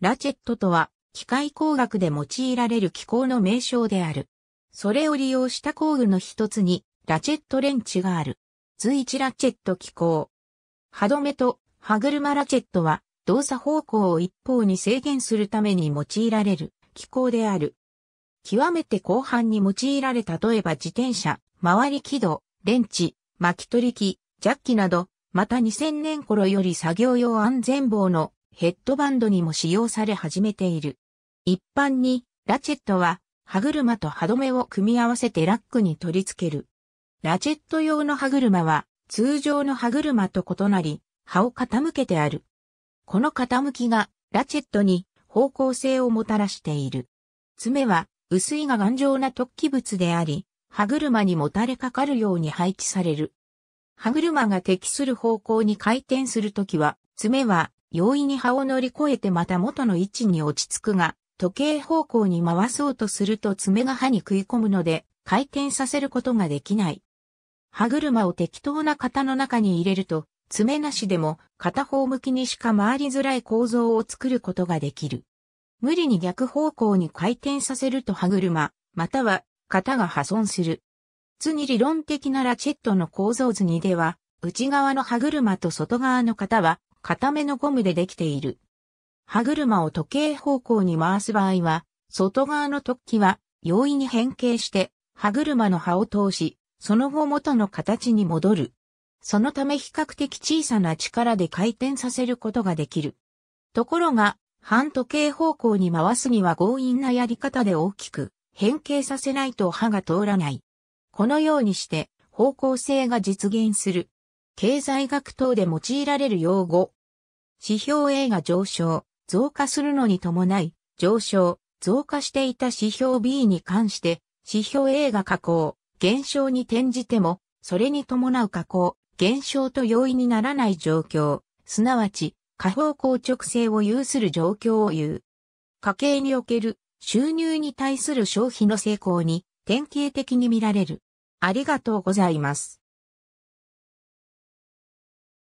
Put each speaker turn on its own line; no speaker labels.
ラチェットとは、機械工学で用いられる機構の名称である。それを利用した工具の一つに、ラチェットレンチがある。随一ラチェット機構。歯止めと歯車ラチェットは、動作方向を一方に制限するために用いられる機構である。極めて広範に用いられ例えば自転車、回り軌道、レンチ、巻き取り機、ジャッキなど、また2000年頃より作業用安全棒のヘッドバンドにも使用され始めている。一般に、ラチェットは、歯車と歯止めを組み合わせてラックに取り付ける。ラチェット用の歯車は、通常の歯車と異なり、歯を傾けてある。この傾きが、ラチェットに方向性をもたらしている。爪は、薄いが頑丈な突起物であり、歯車にもたれかかるように配置される。歯車が適する方向に回転するときは、爪は容易に葉を乗り越えてまた元の位置に落ち着くが、時計方向に回そうとすると爪が歯に食い込むので、回転させることができない。歯車を適当な型の中に入れると、爪なしでも片方向きにしか回りづらい構造を作ることができる。無理に逆方向に回転させると歯車、または型が破損する。つに理論的なラチェットの構造図にでは、内側の歯車と外側の型は固めのゴムでできている。歯車を時計方向に回す場合は、外側の突起は容易に変形して歯車の歯を通し、その後元の形に戻る。そのため比較的小さな力で回転させることができる。ところが、反時計方向に回すには強引なやり方で大きく変形させないと歯が通らない。このようにして方向性が実現する経済学等で用いられる用語。指標 A が上昇、増加するのに伴い、上昇、増加していた指標 B に関して、指標 A が下降、減少に転じても、それに伴う下降、減少と容易にならない状況、すなわち、下方向直性を有する状況を言う。家計における収入に対する消費の成功に典型的に見られる。ありがとうございます。